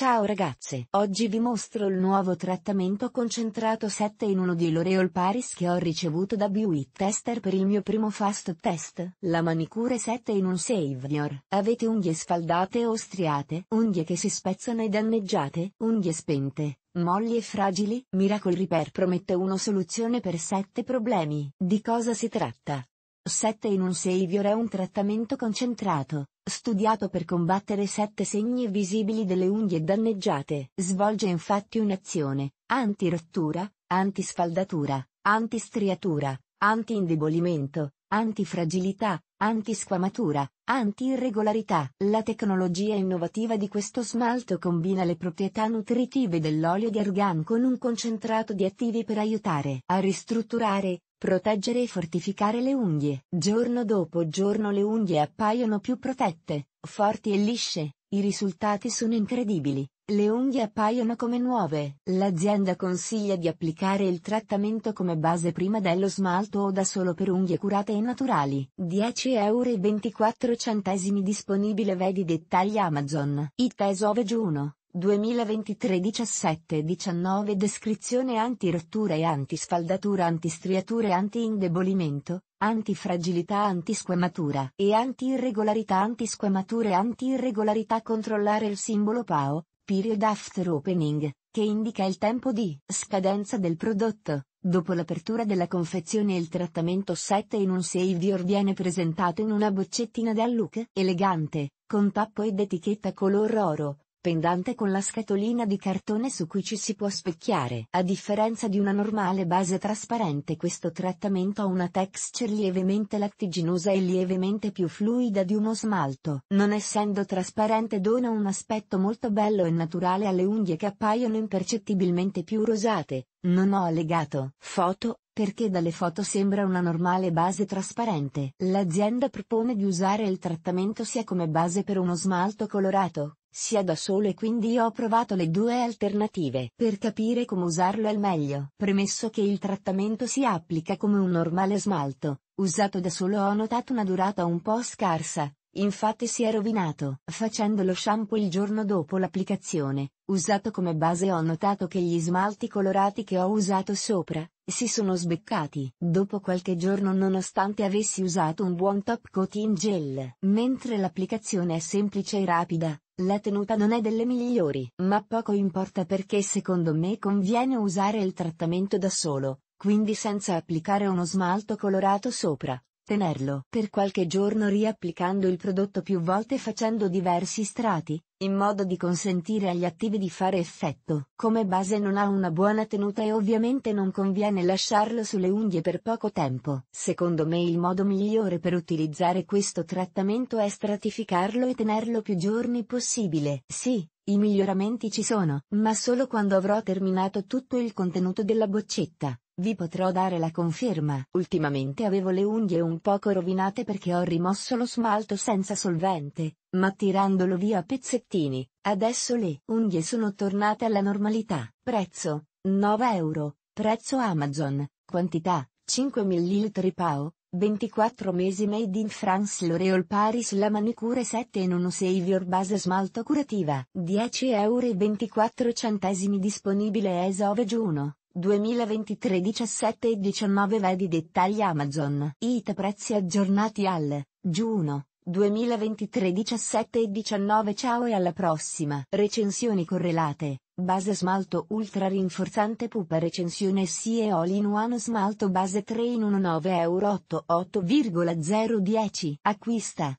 Ciao ragazze, oggi vi mostro il nuovo trattamento concentrato 7 in 1 di L'Oreal Paris che ho ricevuto da Beauty Tester per il mio primo fast test, la manicure 7 in 1 Savior. Avete unghie sfaldate o striate, unghie che si spezzano e danneggiate, unghie spente, molli e fragili? Miracle Repair promette una soluzione per 7 problemi. Di cosa si tratta? 7 in un Savior è un trattamento concentrato, studiato per combattere sette segni visibili delle unghie danneggiate. Svolge infatti un'azione anti-rottura, anti-sfaldatura, anti-striatura, anti-indebolimento, antifragilità, antisquamatura, anti-irregolarità. La tecnologia innovativa di questo smalto combina le proprietà nutritive dell'olio di argan con un concentrato di attivi per aiutare a ristrutturare, Proteggere e fortificare le unghie. Giorno dopo giorno le unghie appaiono più protette, forti e lisce, i risultati sono incredibili. Le unghie appaiono come nuove. L'azienda consiglia di applicare il trattamento come base prima dello smalto o da solo per unghie curate e naturali. 10,24 euro disponibile vedi dettagli Amazon. It 9 1 2023 17 19 Descrizione anti-rottura e anti-sfaldatura anti-striature anti-indebolimento, anti-fragilità anti-squamatura e anti-irregolarità anti-squamature anti-irregolarità Controllare il simbolo PAO, period after opening, che indica il tempo di scadenza del prodotto, dopo l'apertura della confezione il trattamento 7 in un 6 vi viene presentato in una boccettina da look elegante, con tappo ed etichetta color oro pendante con la scatolina di cartone su cui ci si può specchiare. A differenza di una normale base trasparente questo trattamento ha una texture lievemente lattiginosa e lievemente più fluida di uno smalto. Non essendo trasparente dona un aspetto molto bello e naturale alle unghie che appaiono impercettibilmente più rosate. Non ho allegato. Foto perché dalle foto sembra una normale base trasparente. L'azienda propone di usare il trattamento sia come base per uno smalto colorato, sia da solo e quindi ho provato le due alternative per capire come usarlo al meglio. Premesso che il trattamento si applica come un normale smalto, usato da solo ho notato una durata un po' scarsa, infatti si è rovinato. Facendo lo shampoo il giorno dopo l'applicazione, usato come base ho notato che gli smalti colorati che ho usato sopra, si sono sbeccati. Dopo qualche giorno nonostante avessi usato un buon top coat in gel. Mentre l'applicazione è semplice e rapida, la tenuta non è delle migliori. Ma poco importa perché secondo me conviene usare il trattamento da solo, quindi senza applicare uno smalto colorato sopra tenerlo per qualche giorno riapplicando il prodotto più volte facendo diversi strati, in modo di consentire agli attivi di fare effetto. Come base non ha una buona tenuta e ovviamente non conviene lasciarlo sulle unghie per poco tempo. Secondo me il modo migliore per utilizzare questo trattamento è stratificarlo e tenerlo più giorni possibile. Sì, i miglioramenti ci sono, ma solo quando avrò terminato tutto il contenuto della boccetta. Vi potrò dare la conferma. Ultimamente avevo le unghie un poco rovinate perché ho rimosso lo smalto senza solvente, ma tirandolo via a pezzettini. Adesso le unghie sono tornate alla normalità. Prezzo, 9 euro. Prezzo Amazon. Quantità, 5 ml PAO. 24 mesi Made in France L'Oreal Paris La manicure 7 in 1 6 Vior Base Smalto Curativa 10 euro e 24 centesimi disponibile ESOVEG 1 2023 17 e 19 Vedi dettagli Amazon. IT prezzi aggiornati al giugno 2023 17 e 19 Ciao e alla prossima. Recensioni correlate. Base smalto ultra rinforzante pupa recensione SIE all in one smalto base 3 in 19 euro 88,010 acquista